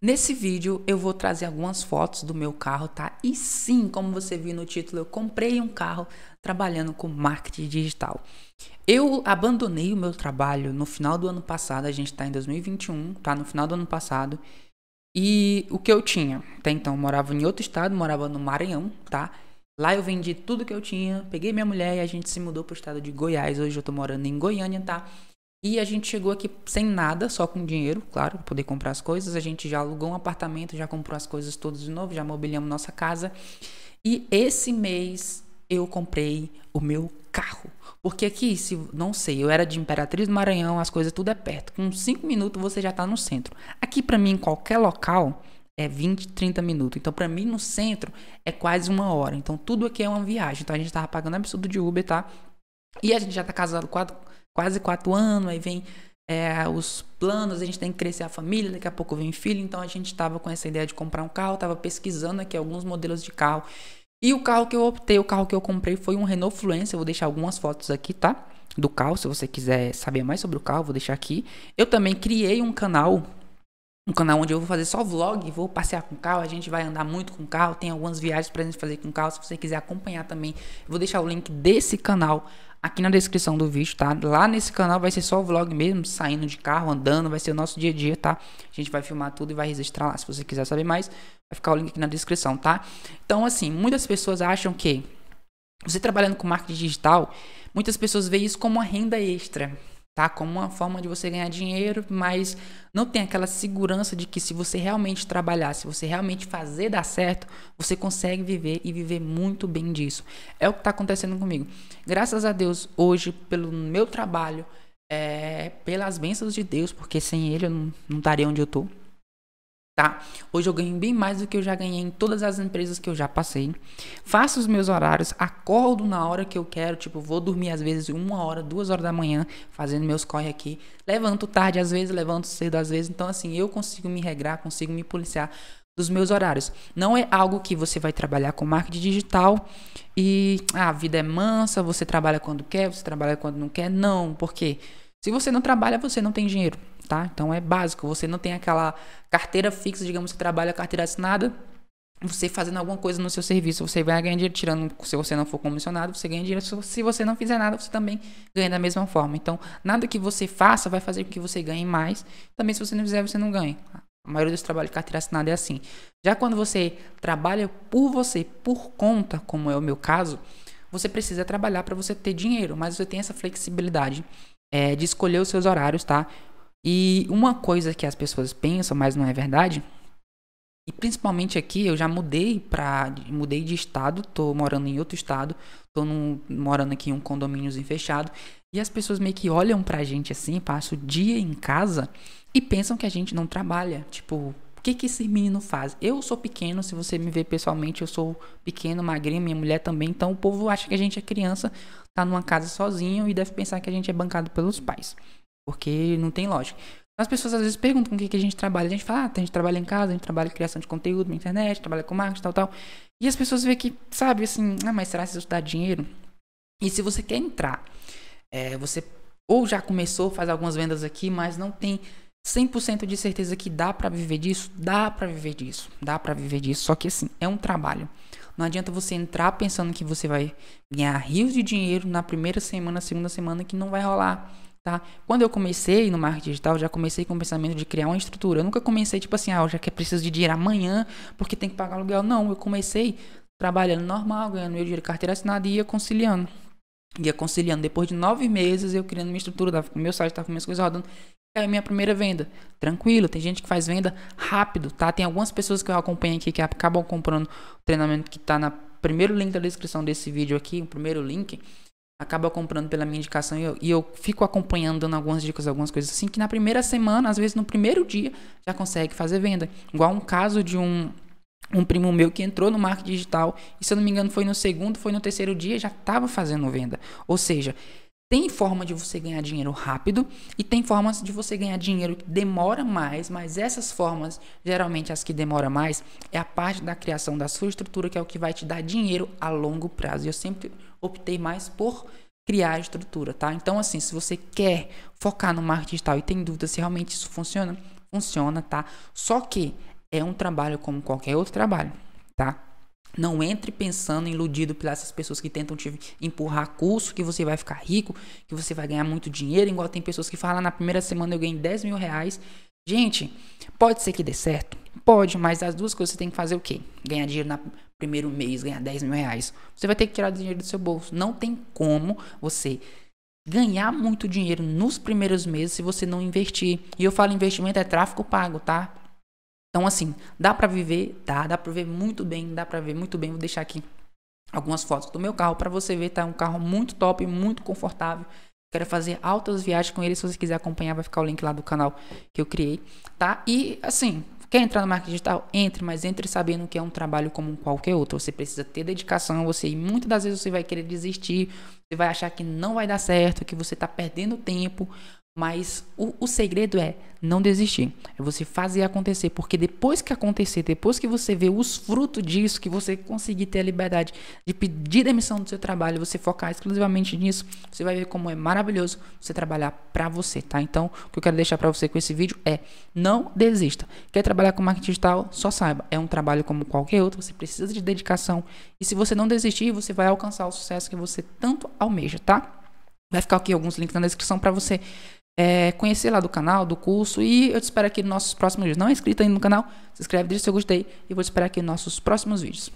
Nesse vídeo eu vou trazer algumas fotos do meu carro, tá? E sim, como você viu no título, eu comprei um carro trabalhando com marketing digital. Eu abandonei o meu trabalho no final do ano passado, a gente tá em 2021, tá? No final do ano passado. E o que eu tinha? Até então eu morava em outro estado, morava no Maranhão, tá? Lá eu vendi tudo que eu tinha, peguei minha mulher e a gente se mudou pro estado de Goiás. Hoje eu tô morando em Goiânia, tá? E a gente chegou aqui sem nada, só com dinheiro, claro, para poder comprar as coisas. A gente já alugou um apartamento, já comprou as coisas todas de novo, já mobiliamos nossa casa. E esse mês eu comprei o meu carro. Porque aqui, se não sei, eu era de Imperatriz do Maranhão, as coisas tudo é perto. Com 5 minutos você já está no centro. Aqui para mim, em qualquer local, é 20, 30 minutos. Então, para mim, no centro, é quase uma hora. Então, tudo aqui é uma viagem. Então, a gente tava pagando absurdo de Uber, tá? E a gente já tá casado quatro, quase quatro anos, aí vem é, os planos, a gente tem que crescer a família, daqui a pouco vem filho, então a gente estava com essa ideia de comprar um carro, estava pesquisando aqui alguns modelos de carro. E o carro que eu optei, o carro que eu comprei foi um Renault Fluence eu vou deixar algumas fotos aqui, tá? Do carro, se você quiser saber mais sobre o carro, vou deixar aqui. Eu também criei um canal um canal onde eu vou fazer só vlog, vou passear com carro, a gente vai andar muito com carro, tem algumas viagens pra gente fazer com carro, se você quiser acompanhar também, vou deixar o link desse canal aqui na descrição do vídeo, tá? Lá nesse canal vai ser só vlog mesmo, saindo de carro, andando, vai ser o nosso dia a dia, tá? A gente vai filmar tudo e vai registrar lá, se você quiser saber mais, vai ficar o link aqui na descrição, tá? Então, assim, muitas pessoas acham que você trabalhando com marketing digital, muitas pessoas veem isso como uma renda extra, tá? Como uma forma de você ganhar dinheiro, mas não tem aquela segurança de que se você realmente trabalhar, se você realmente fazer dar certo, você consegue viver e viver muito bem disso. É o que está acontecendo comigo. Graças a Deus, hoje, pelo meu trabalho, é, pelas bênçãos de Deus, porque sem Ele eu não, não estaria onde eu estou tá? Hoje eu ganho bem mais do que eu já ganhei em todas as empresas que eu já passei. Faço os meus horários, acordo na hora que eu quero, tipo, vou dormir às vezes uma hora, duas horas da manhã, fazendo meus corre aqui. Levanto tarde às vezes, levanto cedo às vezes. Então, assim, eu consigo me regrar, consigo me policiar dos meus horários. Não é algo que você vai trabalhar com marketing digital e ah, a vida é mansa, você trabalha quando quer, você trabalha quando não quer. Não, porque se você não trabalha, você não tem dinheiro tá? Então é básico, você não tem aquela carteira fixa, digamos, você trabalha carteira assinada, você fazendo alguma coisa no seu serviço, você vai ganhar dinheiro tirando, se você não for comissionado, você ganha dinheiro, se você não fizer nada, você também ganha da mesma forma. Então, nada que você faça vai fazer com que você ganhe mais, também se você não fizer, você não ganha. A maioria dos trabalhos de carteira assinada é assim. Já quando você trabalha por você, por conta, como é o meu caso, você precisa trabalhar para você ter dinheiro, mas você tem essa flexibilidade é, de escolher os seus horários, tá? E uma coisa que as pessoas pensam, mas não é verdade, e principalmente aqui eu já mudei para mudei de estado, tô morando em outro estado, tô num, morando aqui em um condomíniozinho fechado, e as pessoas meio que olham pra gente assim, passa o dia em casa e pensam que a gente não trabalha, tipo, o que, que esse menino faz? Eu sou pequeno, se você me ver pessoalmente, eu sou pequeno, magrinho, minha mulher também. Então o povo acha que a gente é criança, tá numa casa sozinho e deve pensar que a gente é bancado pelos pais. Porque não tem lógica. As pessoas às vezes perguntam com o que, que a gente trabalha. A gente fala, ah, a gente trabalha em casa, a gente trabalha em criação de conteúdo na internet, trabalha com marketing, tal, tal. E as pessoas veem que, sabe, assim, ah, mas será que isso dá dinheiro? E se você quer entrar, é, você ou já começou, faz algumas vendas aqui, mas não tem 100% de certeza que dá para viver disso, dá para viver disso, dá para viver disso, só que assim, é um trabalho. Não adianta você entrar pensando que você vai ganhar rios de dinheiro na primeira semana, segunda semana que não vai rolar. Tá? Quando eu comecei no marketing digital, já comecei com o pensamento de criar uma estrutura. Eu nunca comecei tipo assim, ah, eu já que preciso de dinheiro amanhã porque tem que pagar aluguel. Não, eu comecei trabalhando normal, ganhando meu dinheiro, carteira assinada e ia conciliando. Ia conciliando. Depois de nove meses, eu criando minha estrutura, tava com meu site, tava com minhas coisas rodando. Caiu minha primeira venda. Tranquilo, tem gente que faz venda rápido, tá? Tem algumas pessoas que eu acompanho aqui que acabam comprando o treinamento que tá no primeiro link da descrição desse vídeo aqui, o primeiro link acaba comprando pela minha indicação e eu, e eu, fico acompanhando, dando algumas dicas, algumas coisas assim, que na primeira semana, às vezes no primeiro dia, já consegue fazer venda. Igual um caso de um, um primo meu que entrou no marketing digital e, se eu não me engano, foi no segundo, foi no terceiro dia, já estava fazendo venda. Ou seja, tem forma de você ganhar dinheiro rápido e tem formas de você ganhar dinheiro que demora mais, mas essas formas, geralmente as que demora mais, é a parte da criação da sua estrutura que é o que vai te dar dinheiro a longo prazo. E eu sempre optei mais por criar a estrutura, tá? Então, assim, se você quer focar no marketing digital e tem dúvida se realmente isso funciona, funciona, tá? Só que é um trabalho como qualquer outro trabalho, tá? Não entre pensando iludido pelas pessoas que tentam te empurrar curso, que você vai ficar rico, que você vai ganhar muito dinheiro, igual tem pessoas que falam, na primeira semana eu ganhei 10 mil reais. Gente, pode ser que dê certo? Pode, mas as duas coisas você tem que fazer o quê? Ganhar dinheiro no primeiro mês, ganhar 10 mil reais. Você vai ter que tirar dinheiro do seu bolso. Não tem como você ganhar muito dinheiro nos primeiros meses se você não investir. E eu falo investimento é tráfego pago, tá? Então, assim, dá para viver? Tá? Dá, dá para ver muito bem, dá para ver muito bem. Vou deixar aqui algumas fotos do meu carro para você ver, tá? Um carro muito top, muito confortável. Quero fazer altas viagens com ele. Se você quiser acompanhar, vai ficar o link lá do canal que eu criei, tá? E assim, quer entrar no marketing digital? Entre, mas entre sabendo que é um trabalho como qualquer outro. Você precisa ter dedicação, você e muitas das vezes você vai querer desistir, você vai achar que não vai dar certo, que você está perdendo tempo, mas o, o, segredo é não desistir. É você fazer acontecer. Porque depois que acontecer, depois que você ver os frutos disso, que você conseguir ter a liberdade de pedir demissão do seu trabalho, você focar exclusivamente nisso, você vai ver como é maravilhoso você trabalhar para você, tá? Então, o que eu quero deixar para você com esse vídeo é: não desista. Quer trabalhar com marketing digital? Só saiba. É um trabalho como qualquer outro. Você precisa de dedicação. E se você não desistir, você vai alcançar o sucesso que você tanto almeja, tá? Vai ficar aqui alguns links na descrição para você é, conhecer lá do canal, do curso. E eu te espero aqui nos nossos próximos vídeos. Não é inscrito ainda no canal? Se inscreve, diz se eu gostei. E vou te esperar aqui nos nossos próximos vídeos.